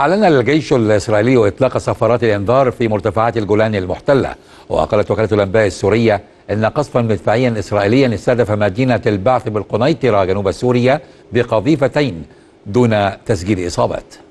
أعلن الجيش الإسرائيلي إطلاق سفارات الإنذار في مرتفعات الجولان المحتلة وقالت وكالة الأنباء السورية أن قصفا مدفعيا إسرائيليا استهدف مدينة البعث بالقنيطرة جنوب سوريا بقذيفتين دون تسجيل إصابات